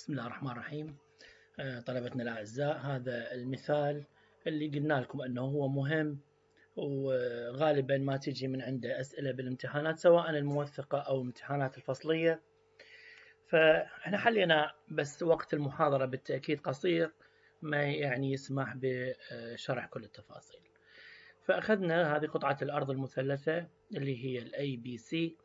بسم الله الرحمن الرحيم آه، طلبتنا الأعزاء هذا المثال اللي قلنا لكم أنه هو مهم وغالبا ما تجي من عنده أسئلة بالامتحانات سواء الموثقة أو الامتحانات الفصلية فاحنا حلينا بس وقت المحاضرة بالتأكيد قصير ما يعني يسمح بشرح كل التفاصيل فأخذنا هذه قطعة الأرض المثلثة اللي هي بي ABC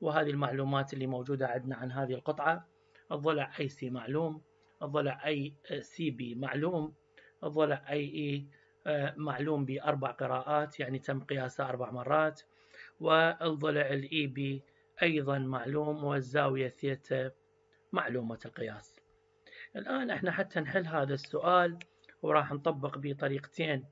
وهذه المعلومات اللي موجودة عندنا عن هذه القطعة الضلع أي سي معلوم الضلع أي سي بي معلوم الضلع أي e، إي آه، معلوم بأربع قراءات يعني تم قياسه أربع مرات والضلع الإي بي e أيضا معلوم والزاوية ثيتا معلومة القياس الآن احنا حتى نحل هذا السؤال وراح نطبق بطريقتين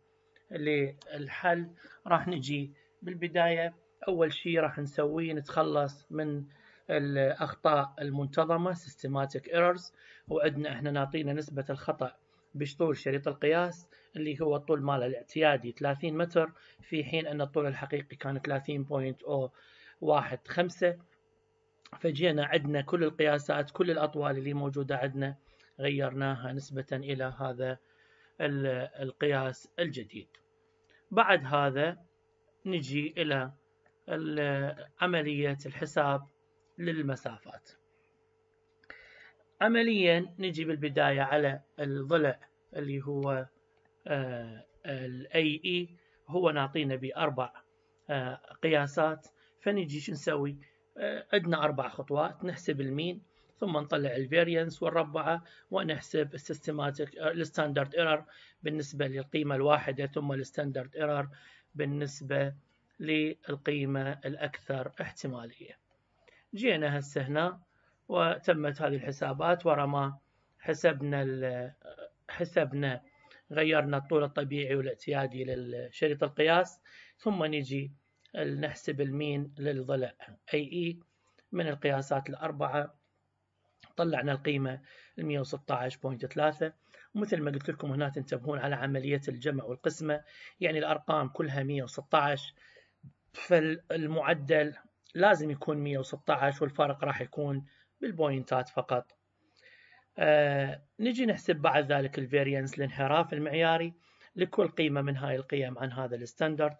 للحل راح نجي بالبداية أول شيء راح نسويه نتخلص من الاخطاء المنتظمه systematic errors وعندنا احنا نعطينا نسبه الخطا بشطول شريط القياس اللي هو الطول ماله الاعتيادي 30 متر في حين ان الطول الحقيقي كان 30.015 فجينا عندنا كل القياسات كل الاطوال اللي موجوده عندنا غيرناها نسبه الى هذا القياس الجديد بعد هذا نجي الى عمليه الحساب للمسافات عمليا نجي بالبداية على الضلع اللي هو آه، الاي اي e، هو نعطينا بأربع آه، قياسات فنجي شو نسوي آه، عندنا أربع خطوات نحسب المين ثم نطلع الفيرينس والربعة ونحسب السيستماتيك الستاندرد ايرور بالنسبة للقيمة الواحدة ثم الستاندرد ايرور بالنسبة للقيمة الأكثر احتمالية جينا هسه هنا وتمت هذه الحسابات ورا ما حسبنا حسبنا غيرنا الطول الطبيعي والاعتيادي لشريط القياس ثم نجي نحسب المين للضلع اي اي من القياسات الاربعه طلعنا القيمه 116.3 مثل ما قلت لكم هنا تنتبهون على عمليه الجمع والقسمه يعني الارقام كلها 116 فالمعدل لازم يكون 116 والفرق راح يكون بالبوينتات فقط آه نجي نحسب بعد ذلك الفيرينس الانحراف المعياري لكل قيمة من هاي القيم عن هذا الستاندرد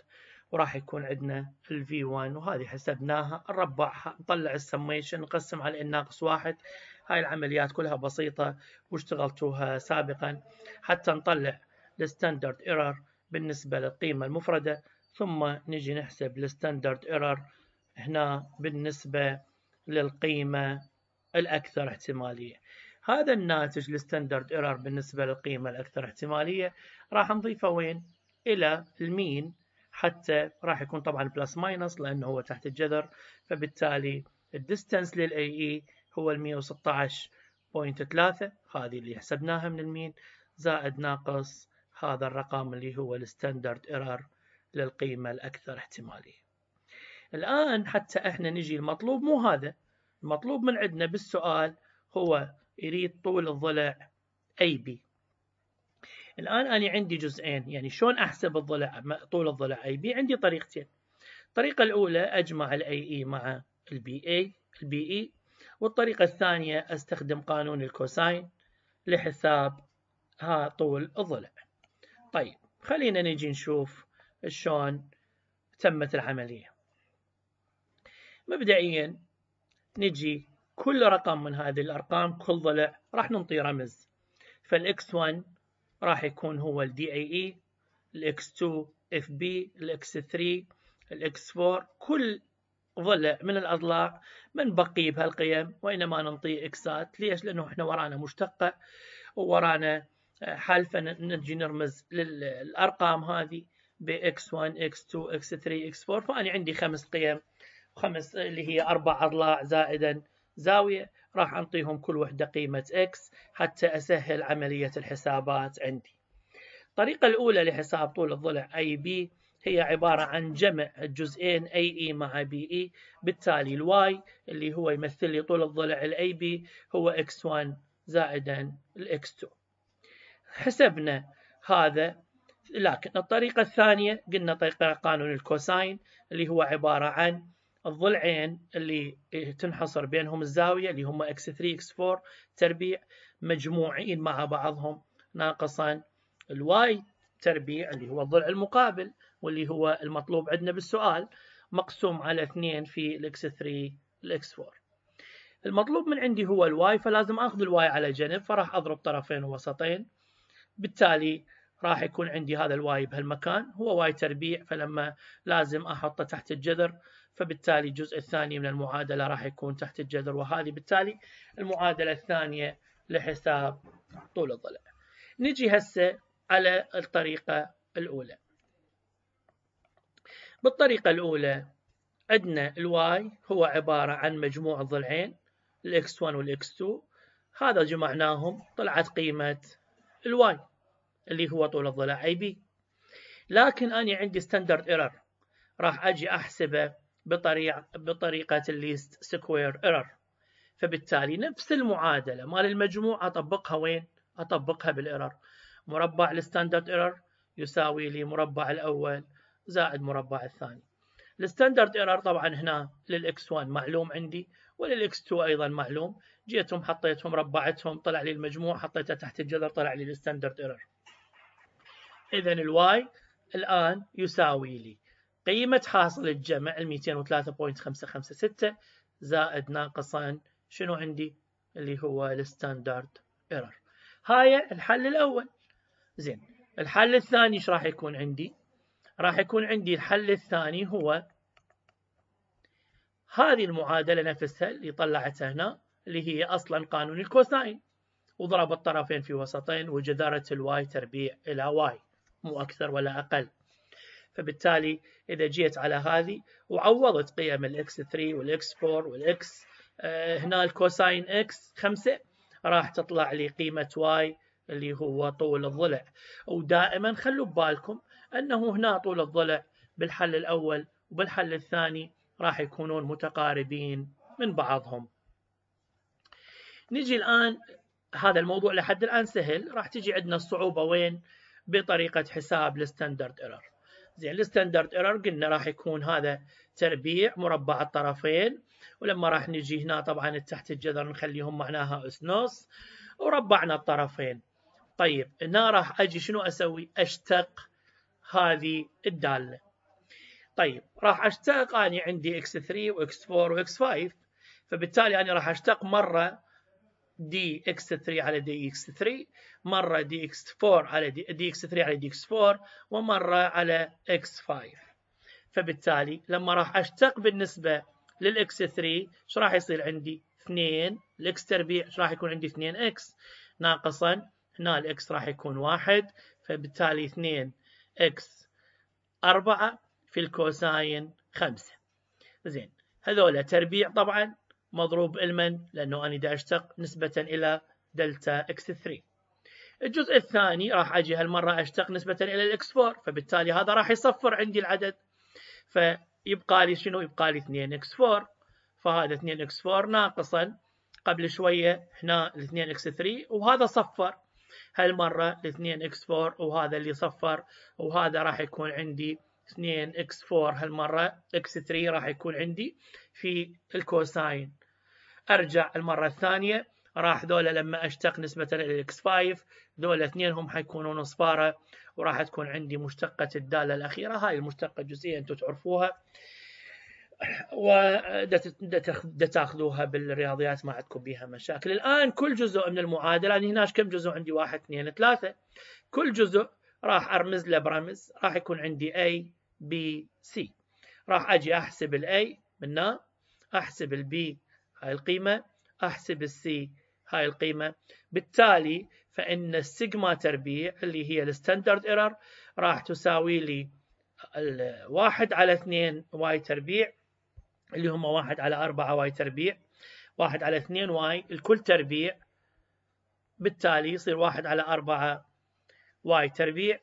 وراح يكون عندنا ال V1 وهذه حسبناها نربعها نطلع السميشن نقسم على n ناقص واحد هاي العمليات كلها بسيطة واشتغلتوها سابقا حتى نطلع الستاندرد ايرور بالنسبة للقيمة المفردة ثم نجي نحسب الستاندرد ايرور هنا بالنسبة للقيمة الأكثر احتمالية هذا الناتج الستاندرد ايرور بالنسبة للقيمة الأكثر احتمالية راح نضيفه وين؟ إلى المين حتى راح يكون طبعا بلس ماينس لأنه هو تحت الجذر فبالتالي الديستنس للاي اي هو الـ 116.3 هذه اللي حسبناها من المين زائد ناقص هذا الرقم اللي هو الستاندرد ايرور للقيمة الأكثر احتمالية الآن حتى احنا نجي المطلوب مو هذا المطلوب من عندنا بالسؤال هو يريد طول الضلع أي بي الآن أنا عندي جزئين يعني شلون أحسب الضلع طول الضلع أي بي عندي طريقتين الطريقة الأولى أجمع الأي إي e مع البي إي البي إي e. والطريقة الثانية أستخدم قانون الكوساين لحساب ها طول الضلع طيب خلينا نجي نشوف شلون تمت العملية مبدئيا نجي كل رقم من هذه الأرقام كل ضلع راح ننطي رمز فالإكس 1 راح يكون هو ال DAE الإكس 2 FB الإكس 3 الإكس 4 كل ضلع من الأضلاع من بقي بهالقيم وإنما ننطي إكسات ليش؟ لأنه إحنا ورانا مشتقة وورانا آه، حالفة نجي نرمز للأرقام هذه بإكس 1 إكس 2 إكس 3 إكس 4 فأنا عندي خمس قيم خمس اللي هي أربع أضلاع زائدا زاوية راح أنطيهم كل وحدة قيمة X حتى أسهل عملية الحسابات عندي الطريقة الأولى لحساب طول الضلع AB هي عبارة عن جمع الجزئين AE مع BE بالتالي الواي اللي هو يمثل لي طول الضلع الاي بي هو X1 زايدا x الX2 حسبنا هذا لكن الطريقة الثانية قلنا طريقة قانون الكوساين اللي هو عبارة عن الضلعين اللي تنحصر بينهم الزاوية اللي هم x3 x4 تربيع مجموعين مع بعضهم ناقصا الواي تربيع اللي هو الضلع المقابل واللي هو المطلوب عندنا بالسؤال مقسوم على 2 في الاكس 3 الاكس 4 المطلوب من عندي هو الواي فلازم اخذ الواي على جنب فراح اضرب طرفين وسطين بالتالي راح يكون عندي هذا الواي بهالمكان هو واي تربيع فلما لازم احطه تحت الجذر فبالتالي الجزء الثاني من المعادلة راح يكون تحت الجذر وهذه بالتالي المعادلة الثانية لحساب طول الضلع نجي هسه على الطريقة الأولى بالطريقة الأولى عندنا الواي هو عبارة عن مجموع الضلعين الإكس 1 والإكس 2 هذا جمعناهم طلعت قيمة الواي اللي هو طول الضلع اي بي لكن أنا عندي ستاندرد ايرور راح أجي أحسبه بطريقة بطريقة الليست سكوير ايرور فبالتالي نفس المعادلة مال المجموع أطبقها وين؟ أطبقها بالايرور مربع الستاندرد ايرور يساوي لي مربع الأول زائد مربع الثاني الستاندرد ايرور طبعا هنا للاكس 1 معلوم عندي وللاكس 2 ايضا معلوم جيتهم حطيتهم ربعتهم طلع لي المجموع حطيته تحت الجذر طلع لي الستاندرد ايرور اذا الواي الان يساوي لي قيمة حاصل الجمع 203.556 زائد ناقصا شنو عندي اللي هو الستاندرد ايرور هاي الحل الاول زين الحل الثاني ايش راح يكون عندي راح يكون عندي الحل الثاني هو هذه المعادلة نفسها اللي طلعتها هنا اللي هي أصلا قانون الكوساين وضرب الطرفين في وسطين وجذرة الواي تربيع إلى واي مو أكثر ولا أقل فبالتالي إذا جيت على هذه وعوضت قيم الإكس 3 والإكس 4 والإكس آه، هنا الكوساين إكس 5 راح تطلع لي قيمة واي اللي هو طول الضلع ودائما خلوا ببالكم أنه هنا طول الضلع بالحل الأول وبالحل الثاني راح يكونون متقاربين من بعضهم نجي الآن هذا الموضوع لحد الآن سهل راح تجي عندنا الصعوبة وين بطريقة حساب الستاندرد ايرور زين الستاندرد ايرور قلنا راح يكون هذا تربيع مربع الطرفين ولما راح نجي هنا طبعا تحت الجذر نخليهم معناها اس نص وربعنا الطرفين طيب هنا راح اجي شنو اسوي اشتق هذه الداله طيب راح اشتق انا عندي اكس 3 واكس 4 واكس 5 فبالتالي انا راح اشتق مره دي اكس 3 على دي اكس 3 مره دي اكس 4 على دي, اكس 3 على دي اكس 4 ومره على اكس 5 فبالتالي لما راح اشتق بالنسبه للاكس 3 ايش راح يصير عندي 2 الاكس تربيع ايش راح يكون عندي 2 اكس ناقصا هنا الاكس راح يكون 1 فبالتالي 2 اكس 4 في الكوساين 5 زين هذول تربيع طبعا مضروب علما لأنه أنا دا أشتق نسبة إلى دلتا إكس 3 الجزء الثاني راح أجي هالمرة أشتق نسبة إلى الإكس 4 فبالتالي هذا راح يصفر عندي العدد فيبقى لي شنو يبقى لي 2 إكس 4 فهذا 2 إكس 4 ناقصا قبل شوية هنا 2 إكس 3 وهذا صفر هالمرة 2 إكس 4 وهذا اللي صفر وهذا راح يكون عندي 2 إكس 4 هالمرة إكس 3 راح يكون عندي في الكوساين ارجع المره الثانيه راح دولة لما اشتق نسبة للاكس 5 دولة اثنينهم حيكونوا نص وراح تكون عندي مشتقة الدالة الأخيرة هاي المشتقة الجزئية أنتم تعرفوها و تاخذوها بالرياضيات ما عندكم بيها مشاكل الآن كل جزء من المعادلة أنا يعني هناش كم جزء عندي واحد اثنين ثلاثة كل جزء راح أرمز له برمز راح يكون عندي A B C راح أجي أحسب ال A من هنا أحسب ال B هاي القيمة أحسب السي هاي القيمة بالتالي فإن السيجما تربيع اللي هي الستاندرد ايرور راح تساوي لي الواحد على اثنين واي تربيع اللي هم واحد على أربعة واي تربيع واحد على اثنين واي الكل تربيع بالتالي يصير واحد على أربعة واي تربيع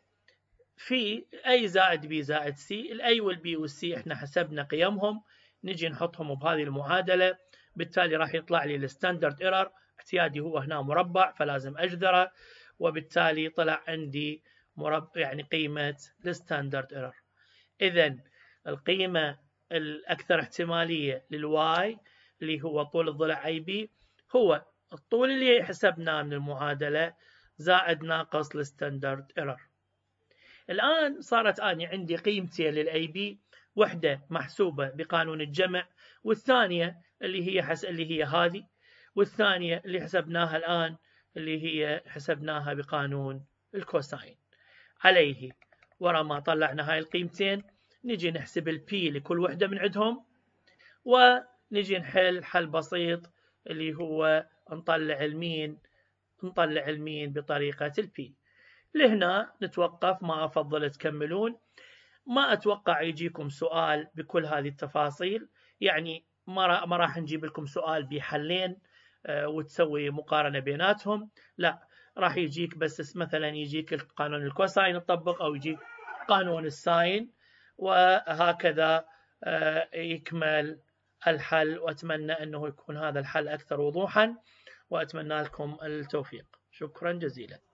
في اي زائد بي زائد سي الاي والبي والسي احنا حسبنا قيمهم نجي نحطهم بهذه المعادله بالتالي راح يطلع لي الستاندرد ايرور اعتيادي هو هنا مربع فلازم اجذره وبالتالي طلع عندي مربع يعني قيمه الستاندرد ايرور اذا القيمه الاكثر احتماليه للواي اللي هو طول الضلع اي بي هو الطول اللي حسبناه من المعادله زائد ناقص الستاندرد ايرور الآن صارت اني عندي قيمتين للأي بي وحدة محسوبة بقانون الجمع والثانية اللي هي حس اللي هي هذه والثانية اللي حسبناها الآن اللي هي حسبناها بقانون الكوساين عليه ورا ما طلعنا هاي القيمتين نجي نحسب البي لكل وحدة من عندهم ونجي نحل حل بسيط اللي هو نطلع المين نطلع المين بطريقة البي لهنا نتوقف ما أفضل تكملون ما أتوقع يجيكم سؤال بكل هذه التفاصيل يعني ما راح نجيب لكم سؤال بحلين آه، وتسوي مقارنة بيناتهم لا راح يجيك بس مثلا يجيك قانون الكوساين تطبق أو يجيك قانون الساين وهكذا آه، يكمل الحل وأتمنى أنه يكون هذا الحل أكثر وضوحا وأتمنى لكم التوفيق شكرا جزيلا